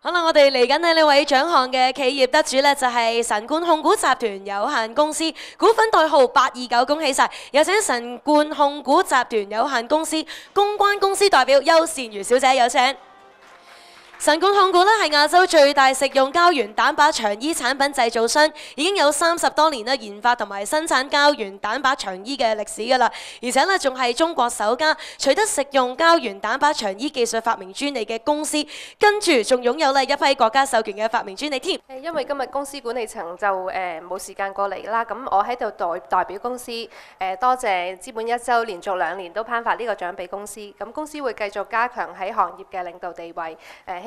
好啦，我哋嚟紧呢呢位奖项嘅企业得主呢，就系神冠控股集团有限公司，股份代号八二九，恭喜晒！有请神冠控股集团有限公司公关公司代表邱善如小姐，有请。神冠控股咧系亚洲最大食用胶原蛋白肠衣产品制造商，已经有三十多年啦研发同埋生产胶原蛋白肠衣嘅历史噶啦，而且咧仲系中国首家取得食用胶原蛋白肠衣技术发明专利嘅公司，跟住仲拥有咧一批国家授权嘅发明专利添。因为今日公司管理层就诶冇时间过嚟啦，咁我喺度代代表公司诶多谢资本一周连续两年都颁发呢个奖俾公司，咁公司会继续加强喺行业嘅领导地位诶。